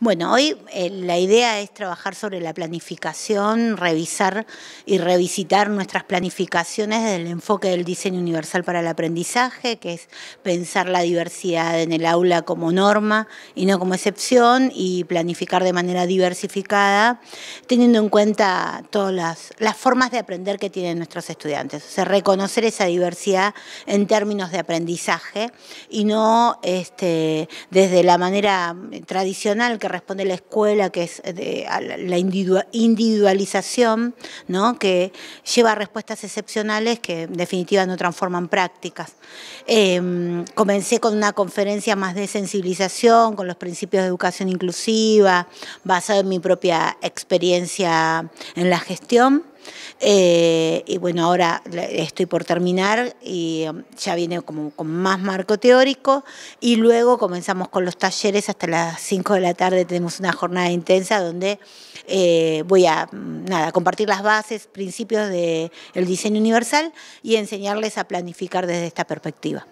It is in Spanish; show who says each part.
Speaker 1: Bueno, hoy eh, la idea es trabajar sobre la planificación, revisar y revisitar nuestras planificaciones desde el enfoque del diseño universal para el aprendizaje, que es pensar la diversidad en el aula como norma y no como excepción y planificar de manera diversificada, teniendo en cuenta todas las, formas de aprender que tienen nuestros estudiantes. O sea, reconocer esa diversidad en términos de aprendizaje y no este, desde la manera tradicional que responde la escuela, que es la individualización, ¿no? que lleva a respuestas excepcionales que en definitiva no transforman prácticas. Em, comencé con una conferencia más de sensibilización, con los principios de educación inclusiva, basado en mi propia experiencia en la gestión. Eh, y bueno, ahora estoy por terminar y um, ya viene como con más marco teórico y luego comenzamos con los talleres hasta las 5 de la tarde tenemos una jornada intensa donde eh, voy a mm, compartir las bases, principios del diseño universal y enseñarles a planificar desde esta perspectiva.